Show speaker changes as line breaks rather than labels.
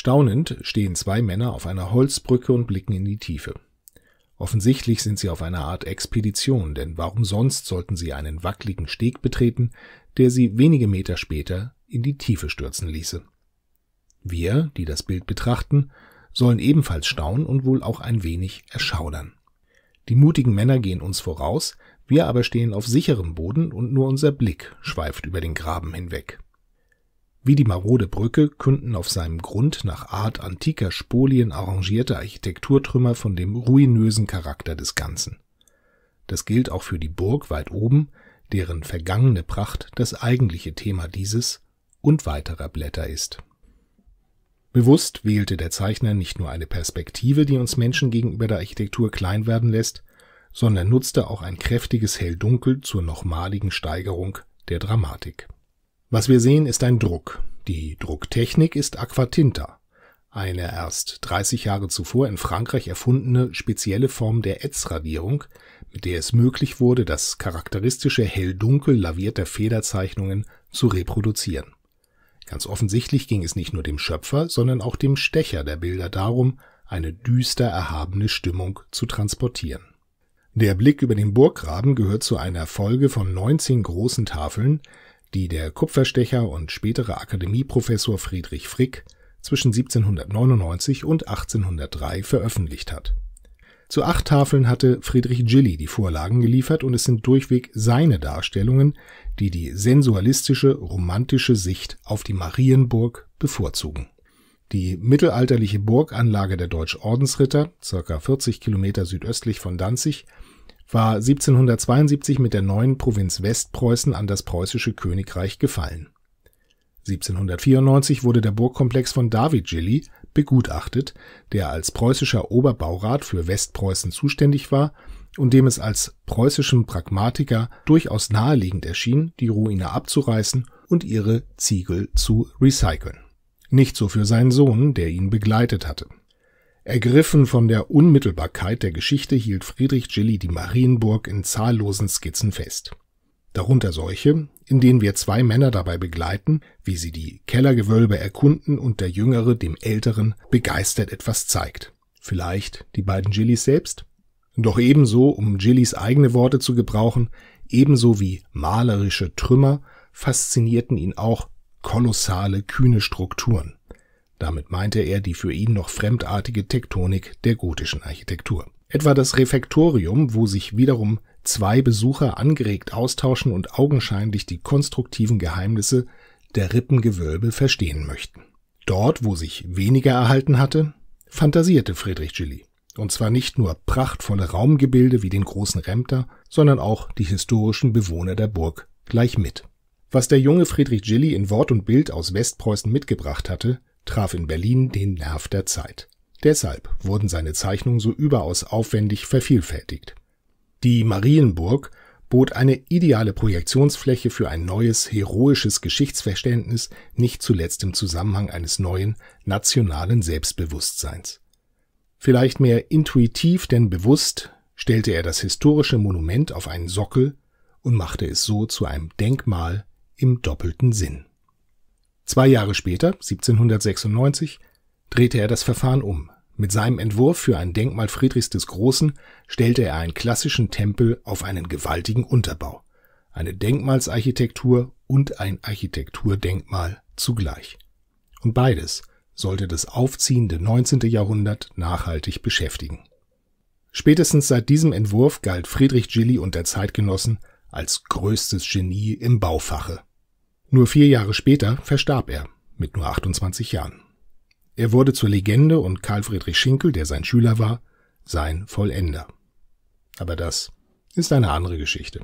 Staunend stehen zwei Männer auf einer Holzbrücke und blicken in die Tiefe. Offensichtlich sind sie auf einer Art Expedition, denn warum sonst sollten sie einen wackligen Steg betreten, der sie wenige Meter später in die Tiefe stürzen ließe. Wir, die das Bild betrachten, sollen ebenfalls staunen und wohl auch ein wenig erschaudern. Die mutigen Männer gehen uns voraus, wir aber stehen auf sicherem Boden und nur unser Blick schweift über den Graben hinweg. Wie die marode Brücke künden auf seinem Grund nach Art antiker Spolien arrangierte Architekturtrümmer von dem ruinösen Charakter des Ganzen. Das gilt auch für die Burg weit oben, deren vergangene Pracht das eigentliche Thema dieses und weiterer Blätter ist. Bewusst wählte der Zeichner nicht nur eine Perspektive, die uns Menschen gegenüber der Architektur klein werden lässt, sondern nutzte auch ein kräftiges Hell-Dunkel zur nochmaligen Steigerung der Dramatik was wir sehen, ist ein Druck. Die Drucktechnik ist Aquatinta, eine erst 30 Jahre zuvor in Frankreich erfundene spezielle Form der Etzradierung, mit der es möglich wurde, das charakteristische hell-dunkel lavierter Federzeichnungen zu reproduzieren. Ganz offensichtlich ging es nicht nur dem Schöpfer, sondern auch dem Stecher der Bilder darum, eine düster erhabene Stimmung zu transportieren. Der Blick über den Burggraben gehört zu einer Folge von 19 großen Tafeln, die der Kupferstecher und spätere Akademieprofessor Friedrich Frick zwischen 1799 und 1803 veröffentlicht hat. Zu acht Tafeln hatte Friedrich Gilly die Vorlagen geliefert und es sind durchweg seine Darstellungen, die die sensualistische, romantische Sicht auf die Marienburg bevorzugen. Die mittelalterliche Burganlage der Deutsch-Ordensritter, circa 40 Kilometer südöstlich von Danzig, war 1772 mit der neuen Provinz Westpreußen an das preußische Königreich gefallen. 1794 wurde der Burgkomplex von David Gilly begutachtet, der als preußischer Oberbaurat für Westpreußen zuständig war und dem es als preußischem Pragmatiker durchaus naheliegend erschien, die Ruine abzureißen und ihre Ziegel zu recyceln. Nicht so für seinen Sohn, der ihn begleitet hatte Ergriffen von der Unmittelbarkeit der Geschichte hielt Friedrich Gilly die Marienburg in zahllosen Skizzen fest. Darunter solche, in denen wir zwei Männer dabei begleiten, wie sie die Kellergewölbe erkunden und der Jüngere dem Älteren begeistert etwas zeigt. Vielleicht die beiden Gillys selbst? Doch ebenso, um Gillys eigene Worte zu gebrauchen, ebenso wie malerische Trümmer, faszinierten ihn auch kolossale, kühne Strukturen. Damit meinte er die für ihn noch fremdartige Tektonik der gotischen Architektur. Etwa das Refektorium, wo sich wiederum zwei Besucher angeregt austauschen und augenscheinlich die konstruktiven Geheimnisse der Rippengewölbe verstehen möchten. Dort, wo sich weniger erhalten hatte, fantasierte Friedrich Gilly. Und zwar nicht nur prachtvolle Raumgebilde wie den großen Remter, sondern auch die historischen Bewohner der Burg gleich mit. Was der junge Friedrich Gilly in Wort und Bild aus Westpreußen mitgebracht hatte, traf in Berlin den Nerv der Zeit. Deshalb wurden seine Zeichnungen so überaus aufwendig vervielfältigt. Die Marienburg bot eine ideale Projektionsfläche für ein neues, heroisches Geschichtsverständnis, nicht zuletzt im Zusammenhang eines neuen, nationalen Selbstbewusstseins. Vielleicht mehr intuitiv denn bewusst stellte er das historische Monument auf einen Sockel und machte es so zu einem Denkmal im doppelten Sinn. Zwei Jahre später, 1796, drehte er das Verfahren um. Mit seinem Entwurf für ein Denkmal Friedrichs des Großen stellte er einen klassischen Tempel auf einen gewaltigen Unterbau, eine Denkmalsarchitektur und ein Architekturdenkmal zugleich. Und beides sollte das aufziehende 19. Jahrhundert nachhaltig beschäftigen. Spätestens seit diesem Entwurf galt Friedrich Gilly und der Zeitgenossen als größtes Genie im Baufache. Nur vier Jahre später verstarb er, mit nur 28 Jahren. Er wurde zur Legende und Karl Friedrich Schinkel, der sein Schüler war, sein Vollender. Aber das ist eine andere Geschichte.